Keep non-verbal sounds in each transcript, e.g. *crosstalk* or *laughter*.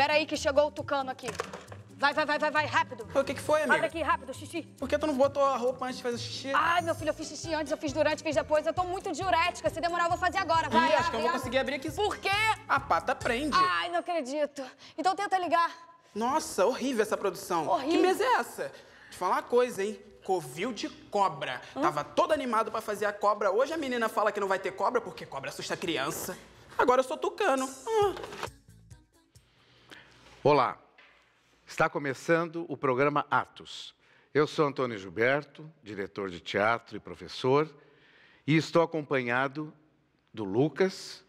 Pera aí que chegou o tucano aqui. Vai, vai, vai, vai, vai, rápido. O que, que foi, amigo? Abre aqui, rápido, xixi. Por que tu não botou a roupa antes de fazer o xixi? Ai, meu filho, eu fiz xixi antes, eu fiz durante, fiz depois. Eu tô muito diurética. Se demorar, eu vou fazer agora. Vai, Ih, acho que eu vou conseguir abrir aqui. Por quê? A pata prende. Ai, não acredito. Então tenta ligar. Nossa, horrível essa produção. Horrível. Que mesa é essa? Te falar uma coisa, hein? Covil de cobra. Hum? Tava todo animado pra fazer a cobra. Hoje a menina fala que não vai ter cobra porque cobra assusta criança. Agora eu sou tucano. Hum. Olá, está começando o programa Atos. Eu sou Antônio Gilberto, diretor de teatro e professor, e estou acompanhado do Lucas,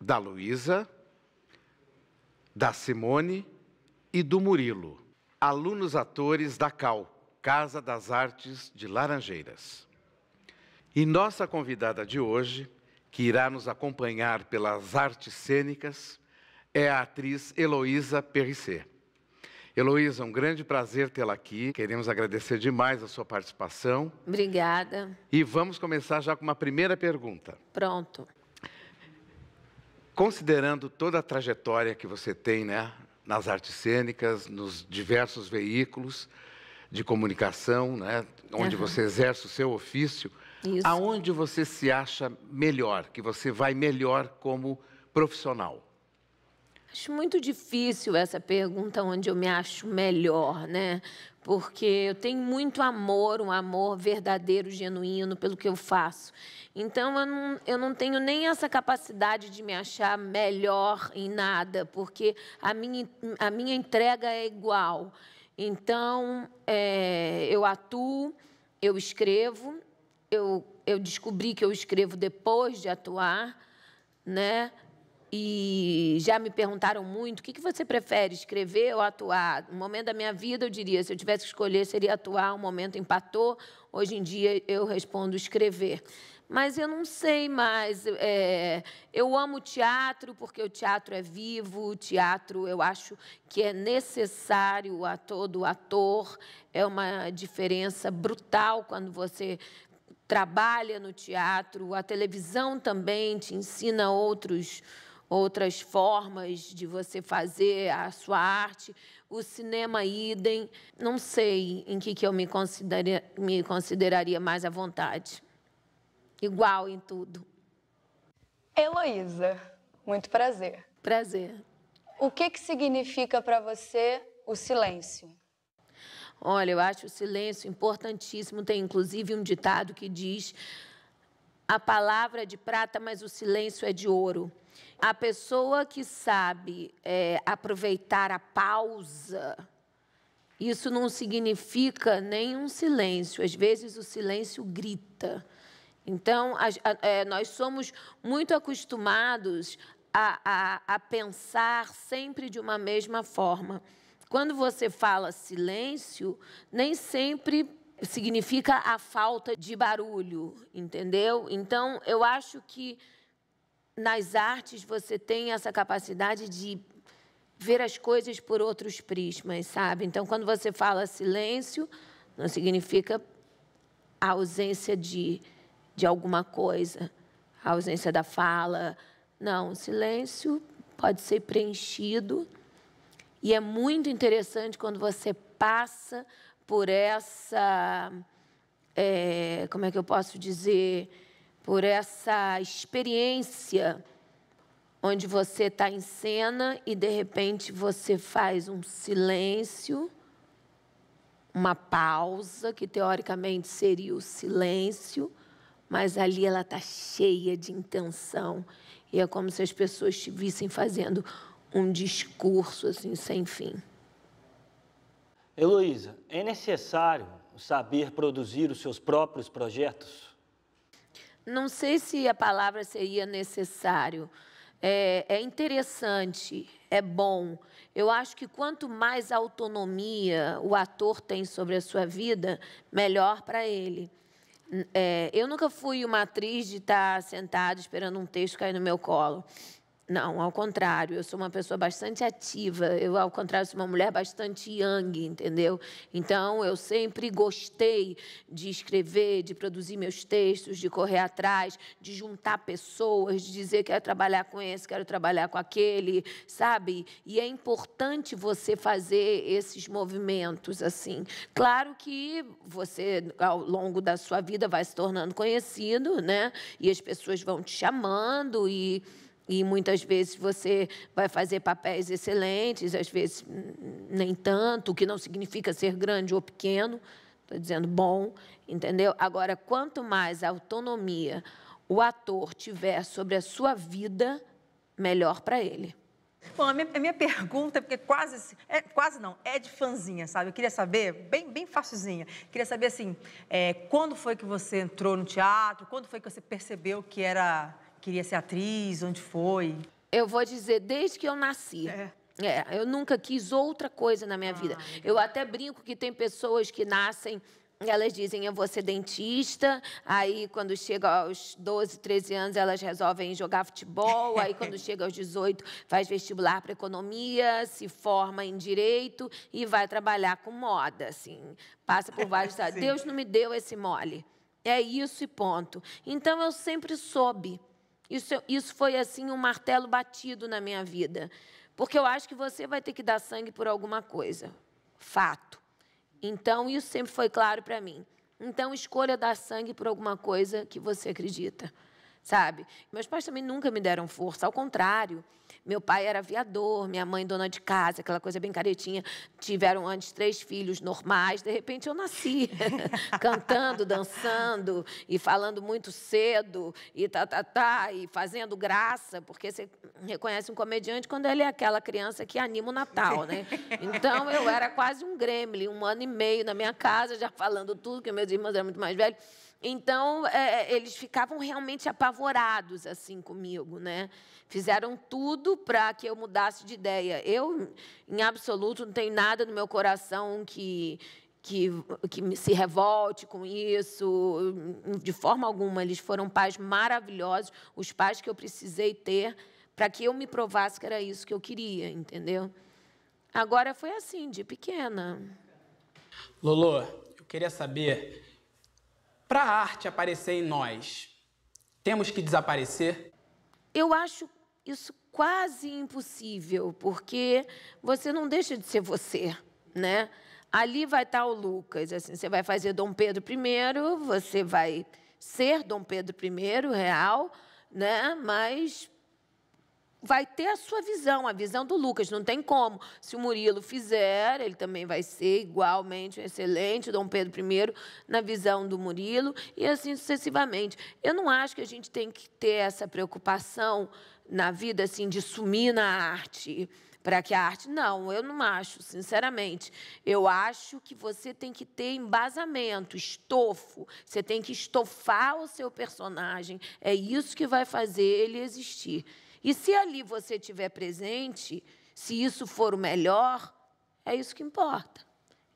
da Luísa, da Simone e do Murilo, alunos atores da CAL, Casa das Artes de Laranjeiras. E nossa convidada de hoje, que irá nos acompanhar pelas artes cênicas, é a atriz Heloísa Perricet. Heloísa, um grande prazer tê-la aqui. Queremos agradecer demais a sua participação. Obrigada. E vamos começar já com uma primeira pergunta. Pronto. Considerando toda a trajetória que você tem né, nas artes cênicas, nos diversos veículos de comunicação, né, onde uhum. você exerce o seu ofício, Isso. aonde você se acha melhor, que você vai melhor como profissional? Acho muito difícil essa pergunta onde eu me acho melhor, né? Porque eu tenho muito amor, um amor verdadeiro, genuíno pelo que eu faço. Então eu não, eu não tenho nem essa capacidade de me achar melhor em nada, porque a minha, a minha entrega é igual. Então é, eu atuo, eu escrevo, eu, eu descobri que eu escrevo depois de atuar, né? E já me perguntaram muito: o que, que você prefere, escrever ou atuar? No momento da minha vida, eu diria: se eu tivesse que escolher, seria atuar. O um momento empatou. Hoje em dia, eu respondo escrever mas eu não sei mais. É, eu amo teatro porque o teatro é vivo, o teatro eu acho que é necessário a todo ator. É uma diferença brutal quando você trabalha no teatro. A televisão também te ensina outros outras formas de você fazer a sua arte, o cinema idem. Não sei em que, que eu me, consideraria, me consideraria mais à vontade. Igual em tudo. Heloísa, muito prazer. Prazer. O que, que significa para você o silêncio? Olha, eu acho o silêncio importantíssimo. Tem inclusive um ditado que diz: a palavra é de prata, mas o silêncio é de ouro. A pessoa que sabe é, aproveitar a pausa, isso não significa nenhum silêncio. Às vezes o silêncio grita. Então, a, a, é, nós somos muito acostumados a, a, pensar sempre de uma mesma forma. Quando você fala silêncio, nem sempre significa a falta de barulho, entendeu? Então, eu acho que nas artes você tem essa capacidade de ver as coisas por outros prismas, sabe? Então, quando você fala silêncio, não significa a ausência de, de alguma coisa, a ausência da fala. Não, silêncio pode ser preenchido. E é muito interessante quando você passa por essa. É, como é que eu posso dizer? por essa experiência onde você está em cena e de repente você faz um silêncio, uma pausa, que teoricamente seria o silêncio, mas ali ela está cheia de intenção. E é como se as pessoas estivessem fazendo um discurso assim sem fim. Heloísa, é necessário saber produzir os seus próprios projetos? não sei se a palavra seria necessário. É, é, interessante, é bom. Eu acho que quanto mais autonomia o ator tem sobre a sua vida, melhor para ele. É, eu nunca fui uma atriz de estar tá sentada esperando um texto cair no meu colo. Não, ao contrário, eu sou uma pessoa bastante ativa. Eu, ao contrário, sou uma mulher bastante young entendeu? Então, eu sempre gostei de escrever, de produzir meus textos, de correr atrás, de juntar pessoas, de dizer quero trabalhar com esse, quero trabalhar com aquele, sabe? E é importante você fazer esses movimentos assim. Claro que você, ao longo da sua vida, vai se tornando conhecido, né? E as pessoas vão te chamando e e muitas vezes você vai fazer papéis excelentes, às vezes hum, nem tanto, o que não significa ser grande ou pequeno, estou dizendo bom, entendeu? Agora, quanto mais autonomia o ator tiver sobre a sua vida, melhor para ele. Bom, a minha, a minha, pergunta, porque quase, é, quase não, é de fanzinha, sabe? Eu queria saber, bem, bem facilzinha, queria saber assim, é, quando foi que você entrou no teatro, quando foi que você percebeu que era queria ser atriz? Onde foi? Eu vou dizer, desde que eu nasci. É. É, eu nunca quis outra coisa na minha ah, vida. Eu até brinco que tem pessoas que nascem, elas dizem eu vou ser dentista, aí quando chega aos 12, 13 anos elas resolvem jogar futebol, aí quando *laughs* chega aos 18 faz vestibular para economia, se forma em direito e vai trabalhar com moda, assim, passa por *laughs* vários Deus não me deu esse mole. É isso e ponto. Então eu sempre soube isso, isso foi assim um martelo batido na minha vida. Porque eu acho que você vai ter que dar sangue por alguma coisa. Fato. Então, isso sempre foi claro para mim. Então, escolha dar sangue por alguma coisa que você acredita, sabe? Meus pais também nunca me deram força, ao contrário. Meu pai era aviador, minha mãe dona de casa, aquela coisa bem caretinha. Tiveram antes três filhos normais. De repente eu nasci *laughs* cantando, dançando e falando muito cedo e tá, tá, tá, e fazendo graça, porque você reconhece um comediante quando ele é aquela criança que anima o Natal, né? Então eu era quase um gremlin, um ano e meio na minha casa, já falando tudo, que meus irmãos eram muito mais velhos. Então, é, é, eles ficavam realmente apavorados assim comigo, né? Fizeram tudo para que eu mudasse de ideia. Eu, em absoluto, não tenho nada no meu coração que que, que se revolte com isso, de forma alguma. Eles foram pais maravilhosos, os pais que eu precisei ter para que eu me provasse que era isso que eu queria, entendeu? Agora foi assim, de pequena. Lolo, eu queria saber para a arte aparecer em nós, temos que desaparecer? Eu acho isso quase impossível, porque você não deixa de ser você, né? Ali vai estar tá o Lucas, assim, você vai fazer Dom Pedro I, você vai ser Dom Pedro I real, né? Mas vai ter a sua visão, a visão do Lucas, não tem como. Se o Murilo fizer, ele também vai ser igualmente um excelente Dom Pedro I na visão do Murilo e assim sucessivamente. Eu não acho que a gente tem que ter essa preocupação na vida assim de sumir na arte para que a arte. Não, eu não acho, sinceramente. Eu acho que você tem que ter embasamento, estofo. Você tem que estofar o seu personagem. É isso que vai fazer ele existir. E se ali você estiver presente, se isso for o melhor, é isso que importa.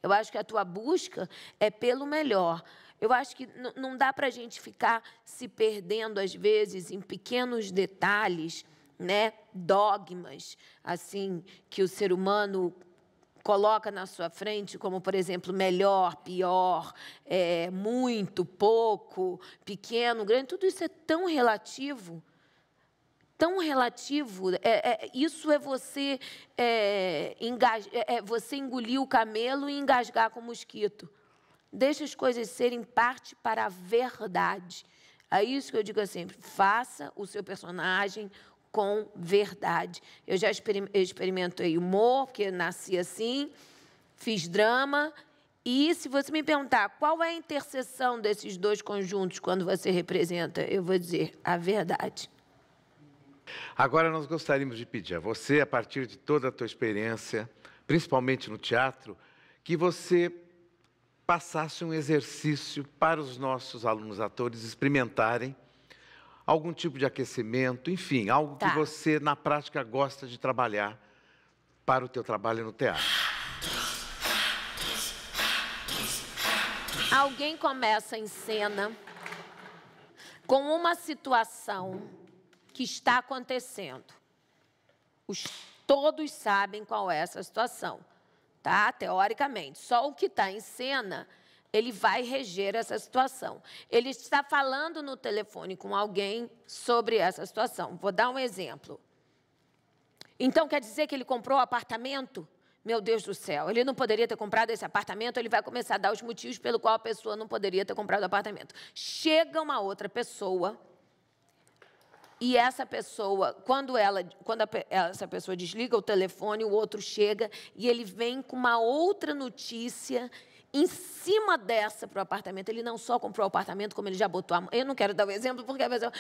Eu acho que a tua busca é pelo melhor. Eu acho que não dá para a gente ficar se perdendo, às vezes, em pequenos detalhes, né? dogmas, assim, que o ser humano coloca na sua frente, como, por exemplo, melhor, pior, é, muito, pouco, pequeno, grande, tudo isso é tão relativo tão relativo. É, é, isso é você, é, engas, é, é, você engolir o camelo e engasgar com o mosquito. Deixa as coisas serem parte para a verdade. É isso que eu digo sempre: assim, faça o seu personagem com verdade. Eu já experimentei humor, porque nasci assim, fiz drama. E se você me perguntar qual é a interseção desses dois conjuntos quando você representa, eu vou dizer a verdade. Agora nós gostaríamos de pedir a você, a partir de toda a tua experiência, principalmente no teatro, que você passasse um exercício para os nossos alunos atores experimentarem algum tipo de aquecimento, enfim, algo tá. que você na prática gosta de trabalhar para o teu trabalho no teatro. Alguém começa em cena com uma situação que está acontecendo. Os, todos sabem qual é essa situação, tá? Teoricamente. Só o que está em cena, ele vai reger essa situação. Ele está falando no telefone com alguém sobre essa situação. Vou dar um exemplo. Então quer dizer que ele comprou o um apartamento? Meu Deus do céu, ele não poderia ter comprado esse apartamento, ele vai começar a dar os motivos pelo qual a pessoa não poderia ter comprado o apartamento. Chega uma outra pessoa e essa pessoa, quando, ela, quando a, essa pessoa desliga o telefone, o outro chega e ele vem com uma outra notícia em cima dessa para o apartamento. Ele não só comprou o apartamento, como ele já botou a mão. Eu não quero dar o exemplo, porque a pessoa.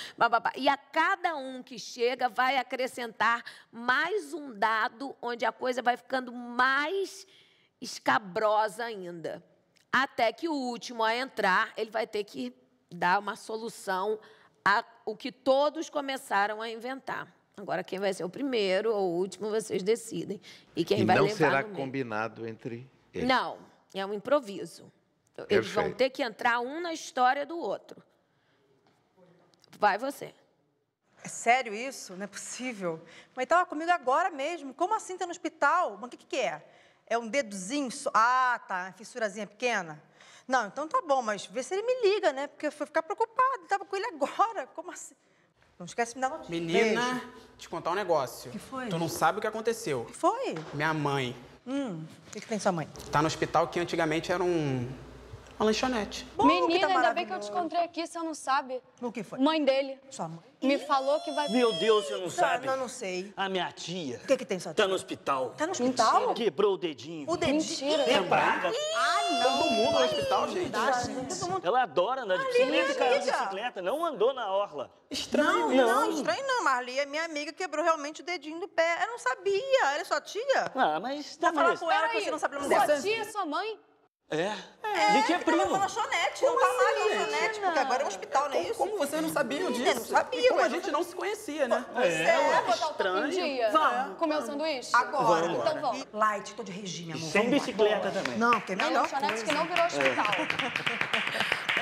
E a cada um que chega vai acrescentar mais um dado onde a coisa vai ficando mais escabrosa ainda. Até que o último a entrar, ele vai ter que dar uma solução a o que todos começaram a inventar. Agora, quem vai ser o primeiro ou o último, vocês decidem. E quem e vai levar. Não será combinado entre eles. Não, é um improviso. Eles Perfeito. vão ter que entrar um na história do outro. Vai você. É sério isso? Não é possível. Mas estava comigo agora mesmo. Como assim está no hospital? Mas o que, que é? É um dedozinho? Ah, tá. Fissurazinha pequena? Não, então tá bom, mas vê se ele me liga, né? Porque eu fui ficar preocupado, tava com ele agora. *laughs* Como assim? Não esquece de me dar notícia. Menina, Beijo. te contar um negócio. O que foi? Tu não sabe o que aconteceu. O que foi? Minha mãe. Hum, o que, que tem sua mãe? Tá no hospital que antigamente era um a lanchonete. Bom, Menina, tá ainda bem que eu te encontrei aqui, você não sabe. O que foi? Mãe dele. Sua mãe? Me falou que vai... Meu Deus, você não tá, sabe? Não, não sei. A minha tia... O que que tem sua tá tia? Tá no hospital. Tá no hospital? Mentira. Quebrou o dedinho. O dedinho? Mentira. Lembrava? Ah, tá? não. Todo mundo no hospital, gente. Assim, ela adora andar de bicicleta, de bicicleta, não andou na orla. Estranho. Não, não, estranho não, Marli. A minha amiga quebrou realmente o dedinho do pé. Eu não sabia, ela é sua tia. Ah, mas... Tá falando com ela que você não sabe o nome dela. Sua tia, é sua mãe? É? É, gente é primo. Tava lanchonete, não tá assim, mais lanchonete, porque agora é um hospital, não é isso? Como vocês não sabiam disso? não sabia. como a gente não se conhecia, né? É, é, é estranho. Um dia. Vamos. Comer o sanduíche? Agora. Então vamos. Light, tô de regime, amor. Sem bicicleta também. Não, que é melhor. Lanchonete que não virou hospital.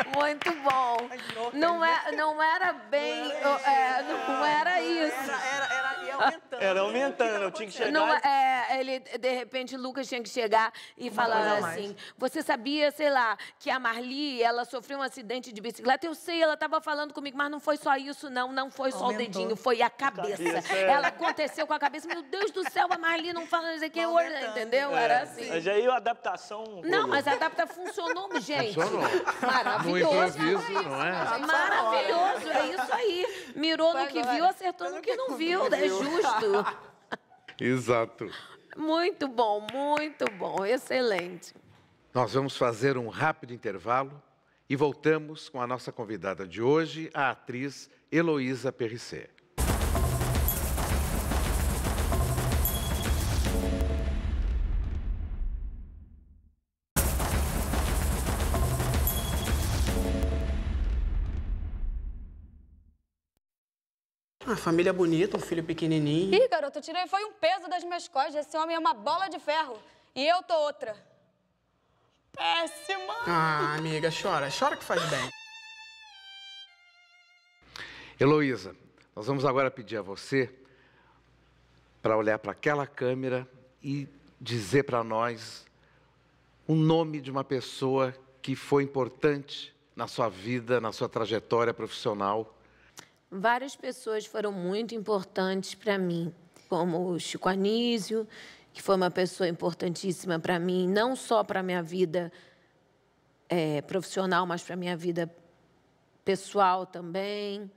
É. *laughs* muito bom. Não, é, não era bem. É, não era isso. Era, era, era aumentando. Era aumentando, eu tinha que chegar. Não, é, ele, de repente, Lucas tinha que chegar e Uma falar assim: Você sabia, sei lá, que a Marli, ela sofreu um acidente de bicicleta? Eu sei, ela estava falando comigo, mas não foi só isso, não. Não foi só Aumentou. o dedinho, foi a cabeça. é. Ela aconteceu com a cabeça. Meu Deus do céu, a Marli não fala não sei quem, entendeu? Era é. assim. Mas aí a adaptação. Não, mas a adaptação funcionou, gente. Funcionou. Maravilhoso improviso, não é? Maravilhoso, é isso aí. Mirou no que viu, acertou no que não viu, é justo. Exato. Muito bom, muito bom, excelente. Nós vamos fazer um rápido intervalo e voltamos com a nossa convidada de hoje, a atriz Heloísa Perricet. Uma família bonita, um filho pequenininho. Ih, garoto, eu tirei foi um peso das minhas costas. Esse homem é uma bola de ferro. E eu tô outra. Péssima! Ah, amiga, chora. Chora que faz bem. Heloísa, nós vamos agora pedir a você para olhar para aquela câmera e dizer para nós o nome de uma pessoa que foi importante na sua vida, na sua trajetória profissional várias pessoas foram muito importantes para mim, como o Chico Anísio, que foi uma pessoa importantíssima para mim, não só para a minha vida é, profissional, mas para a minha vida pessoal também.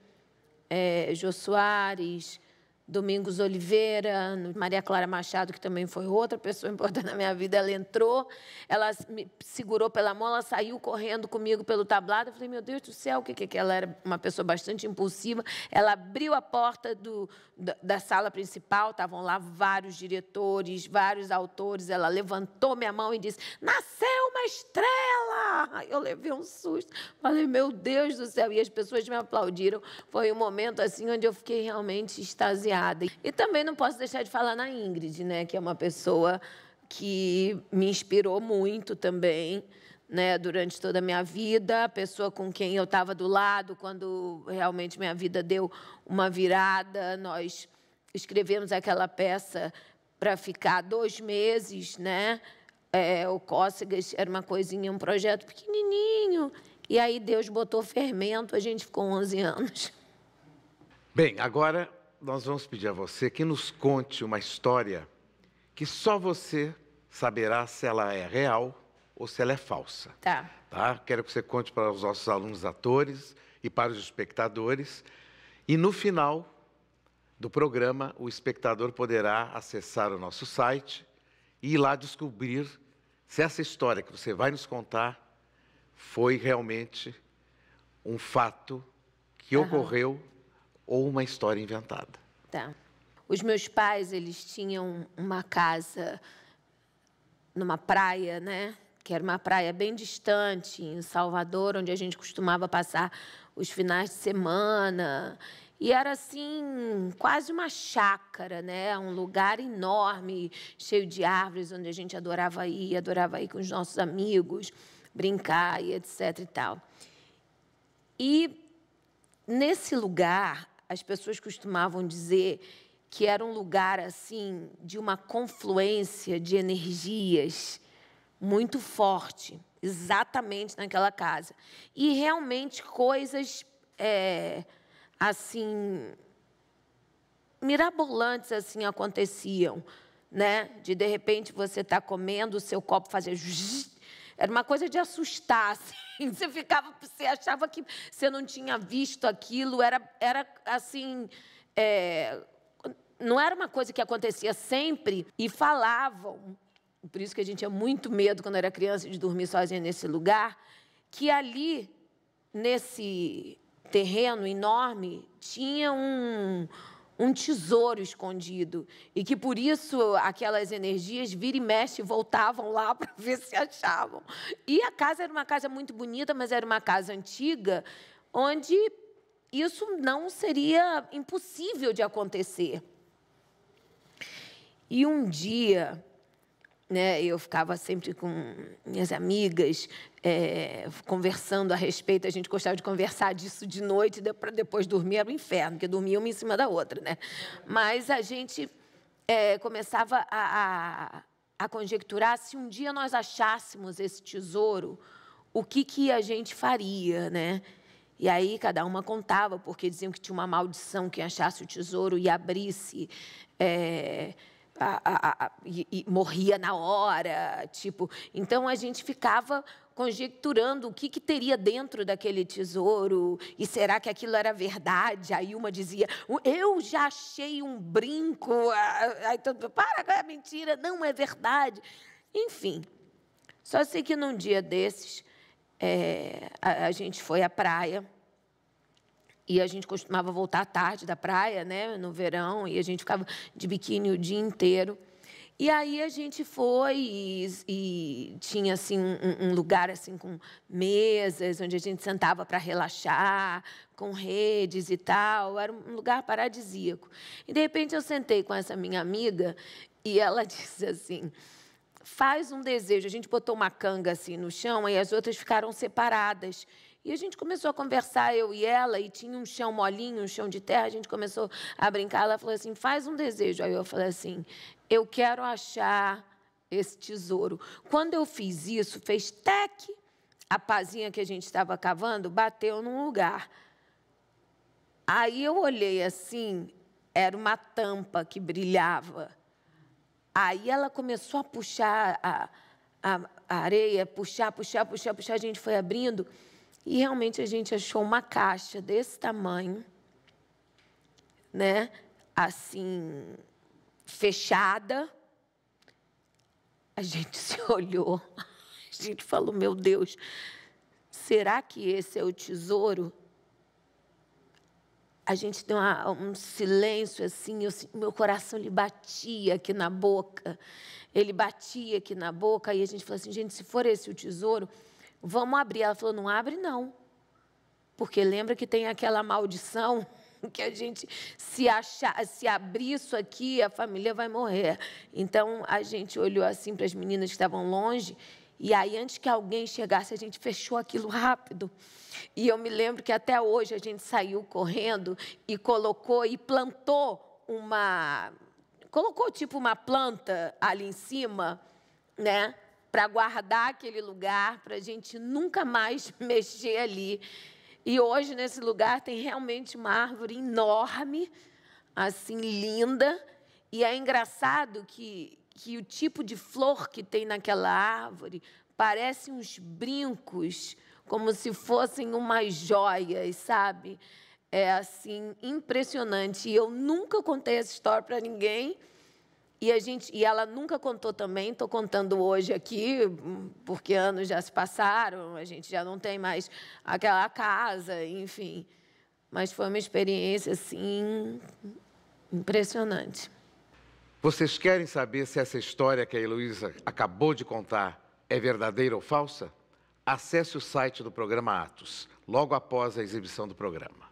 É, Jô Soares, Domingos Oliveira, Maria Clara Machado, que também foi outra pessoa *laughs* importante na minha vida, ela entrou, ela me segurou pela mão, ela saiu correndo comigo pelo tablado. Eu falei, meu Deus do céu, o que é que ela era? Uma pessoa bastante impulsiva. Ela abriu a porta do, da, da sala principal, estavam lá vários diretores, vários autores. Ela levantou minha mão e disse: Nasceu uma estrela! Eu levei um susto, falei, meu Deus do céu. E as pessoas me aplaudiram. Foi um momento assim onde eu fiquei realmente extasiada e também não posso deixar de falar na Ingrid, né, que é uma pessoa que me inspirou muito também. Né, durante toda a minha vida, a pessoa com quem eu estava do lado quando realmente minha vida deu uma virada. Nós escrevemos aquela peça para ficar dois meses, né? É, o Cócegas era uma coisinha, um projeto pequenininho. E aí Deus botou fermento, a gente ficou 11 anos. Bem, agora nós vamos pedir a você que nos conte uma história que só você saberá se ela é real ou se ela é falsa. Tá. tá? Quero que você conte para os nossos alunos atores e para os espectadores. E no final do programa, o espectador poderá acessar o nosso site e ir lá descobrir se essa história que você vai nos contar foi realmente um fato que uhum. ocorreu ou uma história inventada? Tá. Os meus pais, eles tinham uma casa numa praia, né? Que era uma praia bem distante, em Salvador, onde a gente costumava passar os finais de semana. E era assim, quase uma chácara, né? Um lugar enorme, cheio de árvores, onde a gente adorava ir, adorava ir com os nossos amigos, brincar e etc e tal. E nesse lugar as pessoas costumavam dizer que era um lugar assim de uma confluência de energias muito forte, exatamente naquela casa. E realmente coisas é, assim mirabolantes assim aconteciam, né? De de repente você está comendo, o seu copo fazia era uma coisa de assustar. Assim. *laughs* Você ficava, você achava que você não tinha visto aquilo, era, era assim. É, não era uma coisa que acontecia sempre e falavam. Por isso que a gente tinha muito medo quando era criança de dormir sozinha nesse lugar, que ali, nesse terreno enorme, tinha um, um tesouro escondido e que por isso aquelas energias vira e mexe voltavam lá *laughs* para ver se achavam. E a casa era uma casa muito bonita, mas era uma casa antiga onde isso não seria impossível de acontecer. E um dia né? Eu ficava sempre com minhas amigas é, conversando a respeito. A gente gostava de conversar disso de noite para depois dormir era o um inferno, porque dormia uma em cima da outra, né? Mas a gente é, começava a, a, a, conjecturar se um dia nós achássemos esse tesouro, o que que a gente faria, né? E aí cada uma contava, porque diziam que tinha uma maldição quem achasse o tesouro e abrisse. É, a, a, a, e, e morria na hora, tipo. Então a gente ficava conjecturando o que, que, teria dentro daquele tesouro e será que aquilo era verdade? Aí uma dizia: Eu já achei um brinco. Aí todo para, é mentira, não é verdade. Enfim, só sei que num dia desses é, a, a gente foi à praia e a gente costumava voltar à tarde da praia, né, no verão, e a gente ficava de biquíni o dia inteiro. E aí a gente foi e, e tinha assim um, um, lugar assim com mesas onde a gente sentava para relaxar, com redes e tal. Era um lugar paradisíaco. E de repente eu sentei com essa minha amiga e ela *laughs* disse assim: "Faz um desejo". A gente botou uma canga assim no chão e as outras ficaram separadas. E a gente começou a conversar, eu e ela, e tinha um chão molinho, um chão de terra, a gente começou a brincar. Ela falou assim: faz um desejo. Aí eu falei assim: eu quero achar esse tesouro. Quando eu fiz isso, fez tec, a pazinha que a gente estava cavando bateu num lugar. Aí eu olhei assim, era uma tampa que brilhava. Aí ela começou a puxar a, a, a areia, puxar, puxar, puxar, puxar, a gente foi abrindo. E realmente a gente achou uma caixa desse tamanho, né? Assim, fechada. A gente *laughs* se olhou, a gente falou: Meu Deus, será que esse é o tesouro? A gente deu uma, um silêncio assim, eu, meu coração ele batia aqui na boca, ele batia aqui na boca, e a gente falou assim: gente, se for esse o tesouro, Vamos abrir. Ela falou: Não abre, não. Porque lembra que tem aquela maldição *laughs* que a gente se achar, se abrir isso aqui, a família vai morrer. Então a gente olhou assim para as meninas que estavam longe e aí antes que alguém chegasse, a gente fechou aquilo rápido. E eu me lembro que até hoje a gente saiu correndo e colocou e plantou uma colocou tipo uma planta ali em cima, né? para guardar aquele lugar, para a gente nunca mais *laughs* mexer ali. E hoje nesse lugar tem realmente uma árvore enorme, assim linda. E é engraçado que, que o tipo de flor que tem naquela árvore parece uns brincos, como se fossem umas joias, sabe? É assim impressionante. E eu nunca contei essa história para ninguém. E, a gente, e ela nunca contou também, estou contando hoje aqui, porque anos já se passaram, a gente já não tem mais aquela casa, enfim. Mas foi uma experiência, assim, impressionante. Vocês querem saber se essa história que a Heloísa acabou de contar é verdadeira ou falsa? Acesse o site do programa Atos, logo após a exibição do programa.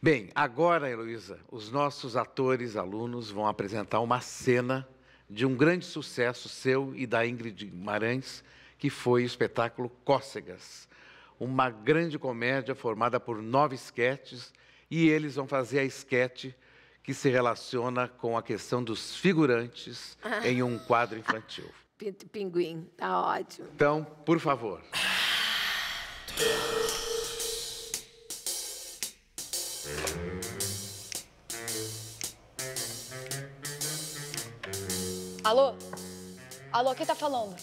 Bem, agora, Heloísa, os nossos atores, alunos, vão apresentar uma cena de um grande sucesso seu e da Ingrid Guimarães, que foi o espetáculo Cócegas. Uma grande comédia formada por nove esquetes, e eles vão fazer a esquete que se relaciona com a questão dos figurantes em um *laughs* quadro infantil. Pinto Pinguim, tá ótimo. Então, por favor. *laughs* Alô? Alô, quem tá falando?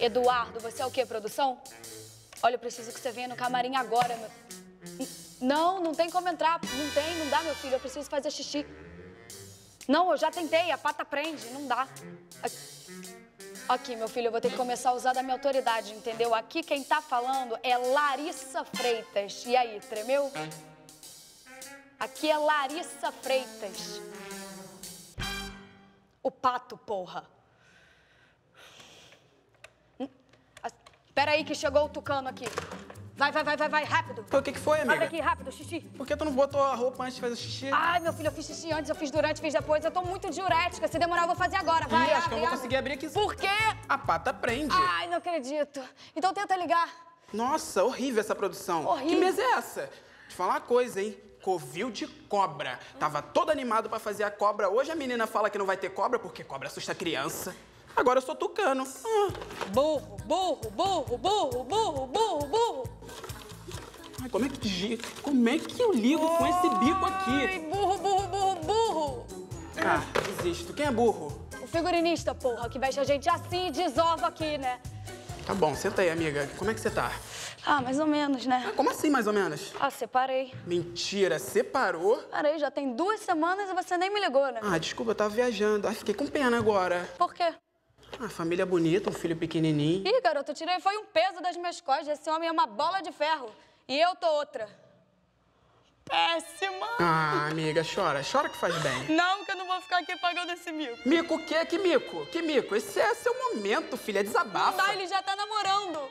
Eduardo, você é o quê, produção? Olha, eu preciso que você venha no camarim agora, meu... Não, não tem como entrar. Não tem, não dá, meu filho. Eu preciso fazer xixi. Não, eu já tentei. A pata prende. Não dá. Aqui, meu filho, eu vou ter que começar a usar da minha autoridade, entendeu? Aqui quem tá falando é Larissa Freitas. E aí, tremeu? Aqui é Larissa Freitas. O pato, porra. Espera hum, aí que chegou o tucano aqui. Vai, vai, vai, vai, vai, rápido. O que, que foi, amiga? Abre aqui, rápido, xixi. Por que tu não botou a roupa antes de fazer xixi? Ai, meu filho, eu fiz xixi antes, eu fiz durante, fiz depois. Eu tô muito diurética. Se demorar, eu vou fazer agora. Vai, Ih, acho que eu vou abre. conseguir abrir aqui. Por quê? A pata prende. Ai, não acredito. Então tenta ligar. Nossa, horrível essa produção. Horrível. Que mesa é essa? Te falar uma coisa, hein? covil de cobra. Tava todo animado para fazer a cobra. Hoje a menina fala que não vai ter cobra porque cobra assusta criança. Agora eu sou tucano. Hum. Burro, burro, burro, burro, burro, burro, burro. Ai, como é que como é que eu lido com esse bico aqui? Ai, burro, burro, burro, burro. Ah, desisto. Quem é burro? O figurinista, porra, que veste a gente assim e desova aqui, né? Tá bom, senta aí, amiga. Como é que você tá? Ah, mais ou menos, né? Ah, como assim, mais ou menos? Ah, separei. Mentira, separou? Parei, já tem duas semanas e você nem me ligou, né? Ah, desculpa, eu tava viajando. Ai, fiquei com pena agora. Por quê? Ah, família é bonita, um filho pequenininho. Ih, garoto, eu tirei foi um peso das minhas costas. Esse homem é uma bola de ferro. E eu tô outra. Péssimo! amiga, chora. Chora que faz bem. Não, que eu não vou ficar aqui pagando esse mico. Mico o quê? Que mico? Que mico? Esse é seu momento, filha. Desabafa. Não dá, ele já tá namorando.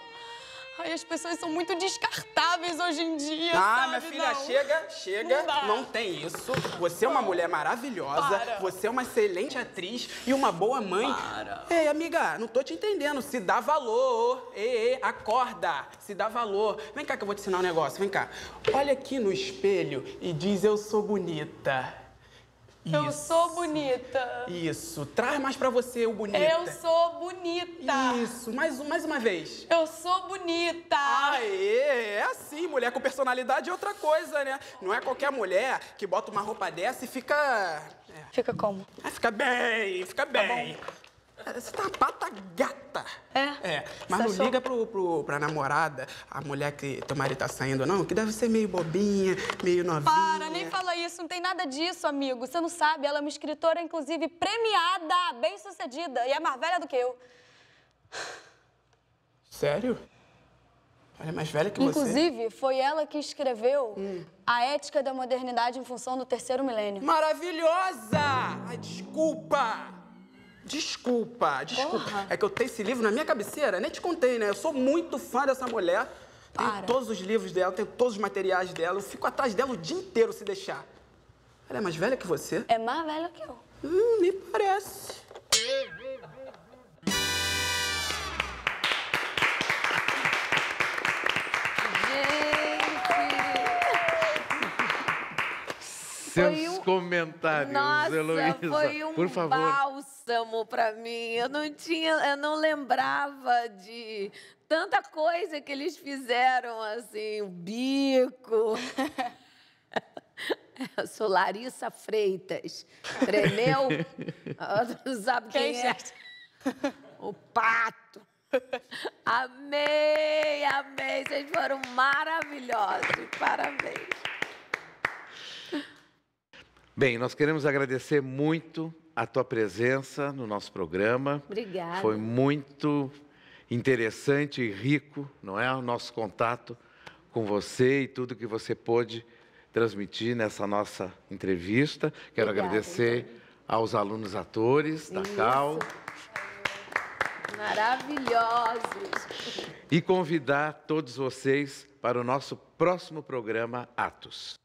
Ai, as pessoas são muito descartáveis hoje em dia, Ah, sabe? minha filha, não. chega, chega. Não, não, tem isso. Você é uma mulher maravilhosa, Para. você é uma excelente atriz e uma boa mãe. Para. Ei, amiga, não tô te entendendo. Se dá valor. Ei, ei, acorda. Se dá valor. Vem cá que eu vou te ensinar um negócio, vem cá. Olha aqui no espelho e diz eu sou bonita. Isso. Eu sou bonita. Isso. Traz mais para você o bonita. Eu sou bonita. Isso. Mais, mais uma vez. Eu sou bonita. Aê, é assim. Mulher com personalidade é outra coisa, né? Não é qualquer mulher que bota uma roupa dessa e fica... É. Fica como? Ah, fica bem, fica tá bem. Tá você tá pata gata. É? É. Mas você não achou? liga pro, pro, pra namorada, a mulher que teu marido tá saindo, não, que deve ser meio bobinha, meio novinha. Para, isso, não tem nada disso, amigo. Você não sabe, ela é uma escritora, inclusive, premiada, bem-sucedida, e é mais velha do que eu. Sério? Ela é mais velha que Inclusive, você? Inclusive, foi ela que escreveu hum. A Ética da Modernidade em Função do Terceiro Milênio. Maravilhosa! Ai, desculpa! Desculpa, desculpa. Porra. É que eu tenho esse livro na minha cabeceira, nem te contei, né? Eu sou muito fã dessa mulher. Tenho Para. todos os livros dela, tenho todos os materiais dela. Eu fico atrás dela o dia inteiro se deixar. Ela é mais velha que você? É mais velha que eu. Hum, nem parece. seus um... comentários, Nossa, Heloísa. Foi um por favor. bálsamo para mim. Eu não tinha, eu não lembrava de tanta coisa que eles fizeram assim, o bico. *laughs* Eu *laughs* sou Larissa Freitas. Tremeu? Não *laughs* ah, sabe quem, quem é? O pato. Amei, amei. Vocês foram maravilhosos. Parabéns. Bem, nós queremos agradecer muito a tua presença no nosso programa. Obrigada. Foi muito interessante e rico, não é? O nosso contato com você e tudo que você pôde transmitir nessa nossa entrevista. Quero Obrigada, agradecer então. aos alunos atores da CAL. Maravilhosos! E convidar todos vocês para o nosso próximo programa Atos.